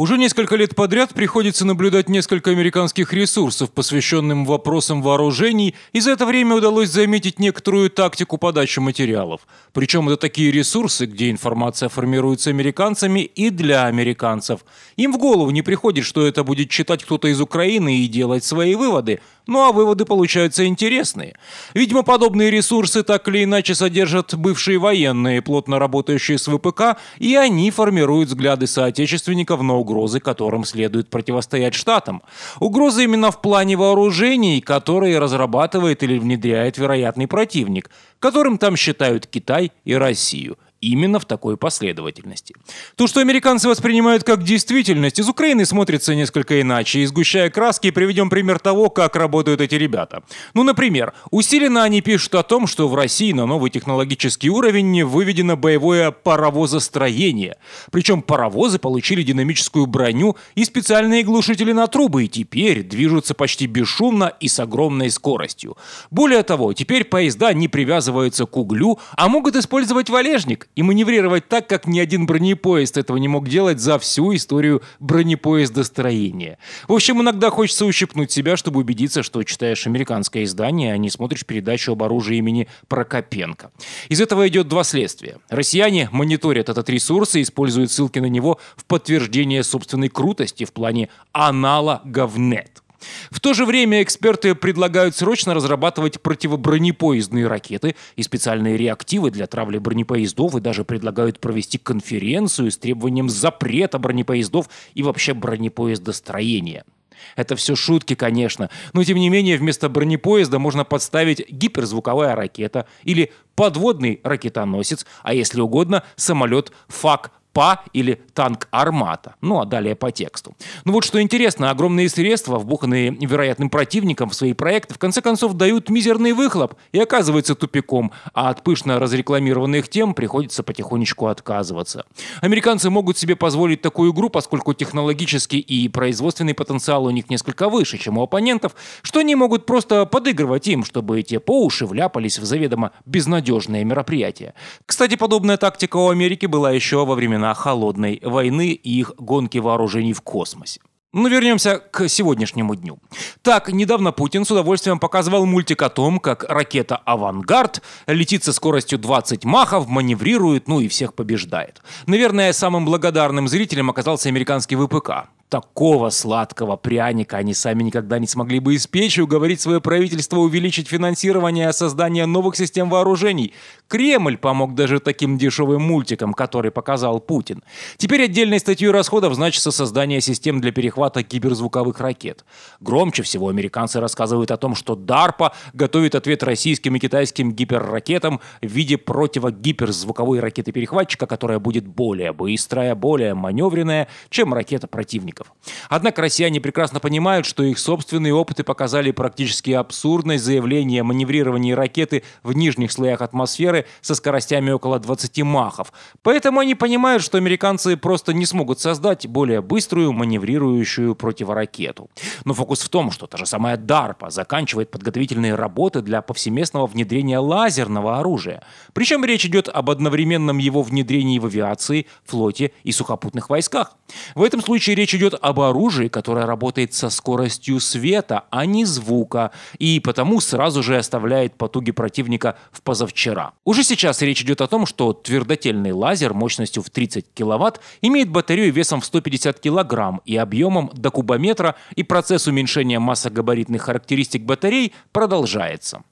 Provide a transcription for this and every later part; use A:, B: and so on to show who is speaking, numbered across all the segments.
A: Уже несколько лет подряд приходится наблюдать несколько американских ресурсов, посвященных вопросам вооружений, и за это время удалось заметить некоторую тактику подачи материалов. Причем это такие ресурсы, где информация формируется американцами и для американцев. Им в голову не приходит, что это будет читать кто-то из Украины и делать свои выводы – ну а выводы получаются интересные. Видимо, подобные ресурсы так или иначе содержат бывшие военные, плотно работающие с ВПК, и они формируют взгляды соотечественников на угрозы, которым следует противостоять штатам. Угрозы именно в плане вооружений, которые разрабатывает или внедряет вероятный противник, которым там считают Китай и Россию – именно в такой последовательности. То, что американцы воспринимают как действительность, из Украины смотрится несколько иначе. И сгущая краски, приведем пример того, как работают эти ребята. Ну, например, усиленно они пишут о том, что в России на новый технологический уровень выведено боевое паровозостроение. Причем паровозы получили динамическую броню и специальные глушители на трубы, и теперь движутся почти бесшумно и с огромной скоростью. Более того, теперь поезда не привязываются к углю, а могут использовать валежник, и маневрировать так, как ни один бронепоезд этого не мог делать за всю историю бронепоездостроения. В общем, иногда хочется ущипнуть себя, чтобы убедиться, что читаешь американское издание, а не смотришь передачу об оружии имени Прокопенко. Из этого идет два следствия. Россияне мониторят этот ресурс и используют ссылки на него в подтверждение собственной крутости в плане анала аналоговнет. В то же время эксперты предлагают срочно разрабатывать противобронепоездные ракеты и специальные реактивы для травли бронепоездов и даже предлагают провести конференцию с требованием запрета бронепоездов и вообще бронепоездостроения. Это все шутки, конечно, но тем не менее вместо бронепоезда можно подставить гиперзвуковая ракета или подводный ракетоносец, а если угодно, самолет ФАК ПА или танк «Армата». Ну а далее по тексту. Ну вот что интересно, огромные средства, вбуханные вероятным противником в свои проекты, в конце концов дают мизерный выхлоп и оказывается тупиком, а от пышно разрекламированных тем приходится потихонечку отказываться. Американцы могут себе позволить такую игру, поскольку технологический и производственный потенциал у них несколько выше, чем у оппонентов, что они могут просто подыгрывать им, чтобы эти по уши вляпались в заведомо безнадежные мероприятия. Кстати, подобная тактика у Америки была еще во времена времена Холодной войны и их гонки вооружений в космосе. Но ну, вернемся к сегодняшнему дню. Так, недавно Путин с удовольствием показывал мультик о том, как ракета «Авангард» летит со скоростью 20 махов, маневрирует, ну и всех побеждает. Наверное, самым благодарным зрителем оказался американский ВПК такого сладкого пряника они сами никогда не смогли бы испечь и уговорить свое правительство увеличить финансирование создания новых систем вооружений. Кремль помог даже таким дешевым мультикам, который показал Путин. Теперь отдельной статьей расходов значится создание систем для перехвата киберзвуковых ракет. Громче всего американцы рассказывают о том, что DARPA готовит ответ российским и китайским гиперракетам в виде противогиперзвуковой ракеты-перехватчика, которая будет более быстрая, более маневренная, чем ракета противника документов. Однако россияне прекрасно понимают, что их собственные опыты показали практически абсурдность заявления о маневрировании ракеты в нижних слоях атмосферы со скоростями около 20 махов. Поэтому они понимают, что американцы просто не смогут создать более быструю маневрирующую противоракету. Но фокус в том, что та же самая DARPA заканчивает подготовительные работы для повсеместного внедрения лазерного оружия. Причем речь идет об одновременном его внедрении в авиации, флоте и сухопутных войсках. В этом случае речь идет идет об оружии, которое работает со скоростью света, а не звука, и потому сразу же оставляет потуги противника в позавчера. Уже сейчас речь идет о том, что твердотельный лазер мощностью в 30 кВт имеет батарею весом в 150 кг и объемом до кубометра, и процесс уменьшения массогабаритных характеристик батарей продолжается.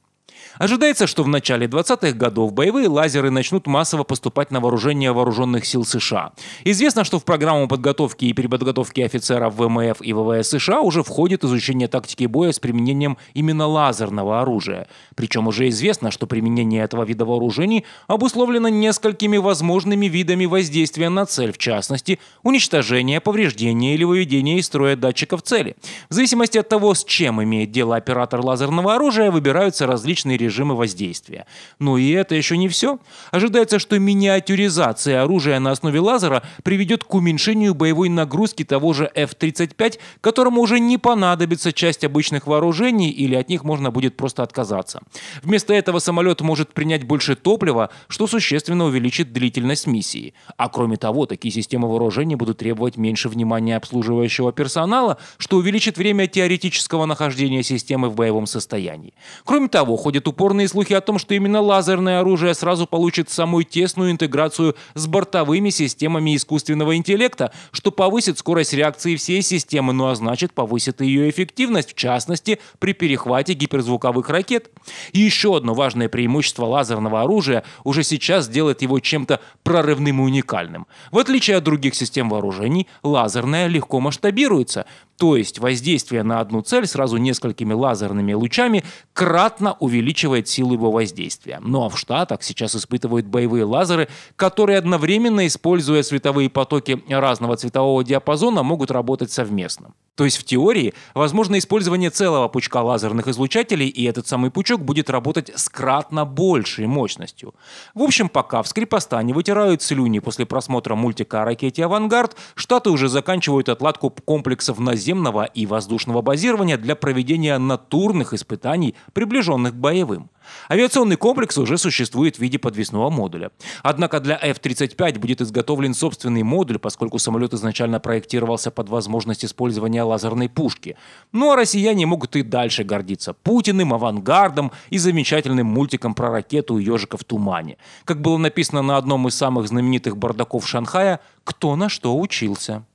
A: Ожидается, что в начале 20-х годов боевые лазеры начнут массово поступать на вооружение вооруженных сил США. Известно, что в программу подготовки и переподготовки офицеров ВМФ и ВВС США уже входит изучение тактики боя с применением именно лазерного оружия. Причем уже известно, что применение этого вида вооружений обусловлено несколькими возможными видами воздействия на цель, в частности, уничтожение, повреждение или выведение из строя датчиков цели. В зависимости от того, с чем имеет дело оператор лазерного оружия, выбираются различные режимы режимы воздействия. Но и это еще не все. Ожидается, что миниатюризация оружия на основе лазера приведет к уменьшению боевой нагрузки того же F-35, которому уже не понадобится часть обычных вооружений или от них можно будет просто отказаться. Вместо этого самолет может принять больше топлива, что существенно увеличит длительность миссии. А кроме того, такие системы вооружения будут требовать меньше внимания обслуживающего персонала, что увеличит время теоретического нахождения системы в боевом состоянии. Кроме того, ходят упорные слухи о том, что именно лазерное оружие сразу получит самую тесную интеграцию с бортовыми системами искусственного интеллекта, что повысит скорость реакции всей системы, ну а значит повысит ее эффективность, в частности при перехвате гиперзвуковых ракет. И еще одно важное преимущество лазерного оружия уже сейчас делает его чем-то прорывным и уникальным. В отличие от других систем вооружений, лазерное легко масштабируется. То есть воздействие на одну цель сразу несколькими лазерными лучами кратно увеличивает силу его воздействия. Ну а в Штатах сейчас испытывают боевые лазеры, которые одновременно, используя световые потоки разного цветового диапазона, могут работать совместно. То есть в теории возможно использование целого пучка лазерных излучателей, и этот самый пучок будет работать с кратно большей мощностью. В общем, пока в скрипоста не вытирают слюни после просмотра мультика о ракете «Авангард», штаты уже заканчивают отладку комплексов на Землю наземного и воздушного базирования для проведения натурных испытаний, приближенных к боевым. Авиационный комплекс уже существует в виде подвесного модуля. Однако для F-35 будет изготовлен собственный модуль, поскольку самолет изначально проектировался под возможность использования лазерной пушки. Ну а россияне могут и дальше гордиться Путиным, авангардом и замечательным мультиком про ракету «Ежика в тумане». Как было написано на одном из самых знаменитых бардаков Шанхая, кто на что учился.